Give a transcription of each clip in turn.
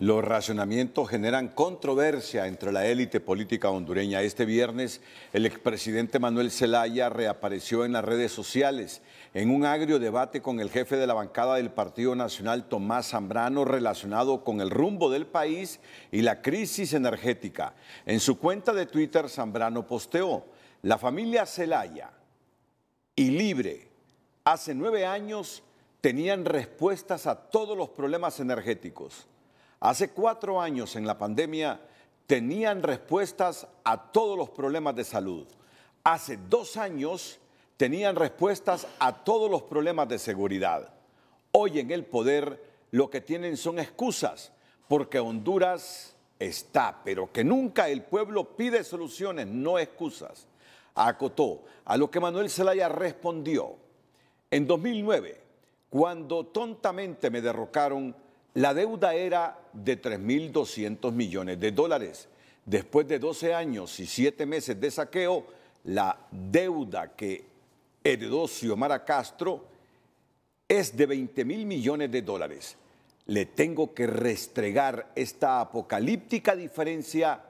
Los racionamientos generan controversia entre la élite política hondureña. Este viernes, el expresidente Manuel Zelaya reapareció en las redes sociales en un agrio debate con el jefe de la bancada del Partido Nacional, Tomás Zambrano, relacionado con el rumbo del país y la crisis energética. En su cuenta de Twitter, Zambrano posteó, la familia Zelaya y Libre hace nueve años tenían respuestas a todos los problemas energéticos Hace cuatro años en la pandemia tenían respuestas a todos los problemas de salud. Hace dos años tenían respuestas a todos los problemas de seguridad. Hoy en el poder lo que tienen son excusas, porque Honduras está, pero que nunca el pueblo pide soluciones, no excusas. Acotó a lo que Manuel Zelaya respondió. En 2009, cuando tontamente me derrocaron, la deuda era de 3.200 millones de dólares. Después de 12 años y 7 meses de saqueo, la deuda que heredó Xiomara Castro es de 20 mil millones de dólares. Le tengo que restregar esta apocalíptica diferencia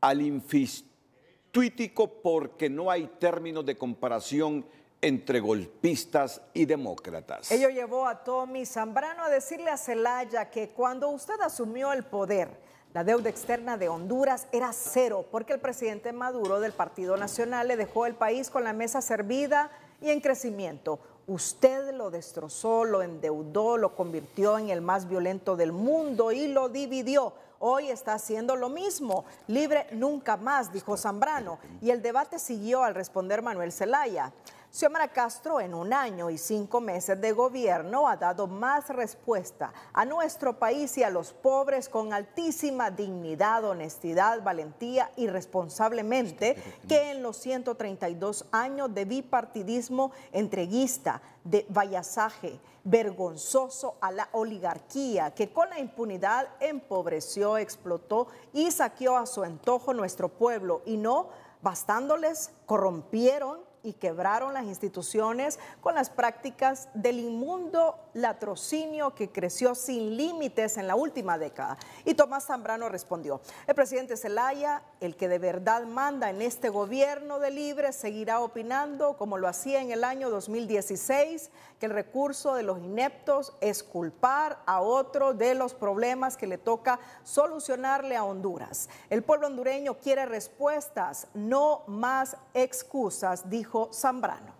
al infistuítico porque no hay términos de comparación entre golpistas y demócratas. Ello llevó a Tommy Zambrano a decirle a Celaya que cuando usted asumió el poder, la deuda externa de Honduras era cero porque el presidente Maduro del Partido Nacional le dejó el país con la mesa servida y en crecimiento. Usted lo destrozó, lo endeudó, lo convirtió en el más violento del mundo y lo dividió hoy está haciendo lo mismo. Libre nunca más, dijo Zambrano. Y el debate siguió al responder Manuel Zelaya. Xiomara Castro en un año y cinco meses de gobierno ha dado más respuesta a nuestro país y a los pobres con altísima dignidad, honestidad, valentía y responsablemente que en los 132 años de bipartidismo entreguista, de vallazaje vergonzoso a la oligarquía que con la impunidad empobreció, explotó y saqueó a su antojo nuestro pueblo y no bastándoles corrompieron y quebraron las instituciones con las prácticas del inmundo latrocinio que creció sin límites en la última década. Y Tomás Zambrano respondió, el presidente Zelaya, el que de verdad manda en este gobierno de libre, seguirá opinando como lo hacía en el año 2016, que el recurso de los ineptos es culpar a otro de los problemas que le toca solucionarle a Honduras. El pueblo hondureño quiere respuestas, no más excusas, dijo dijo Zambrano.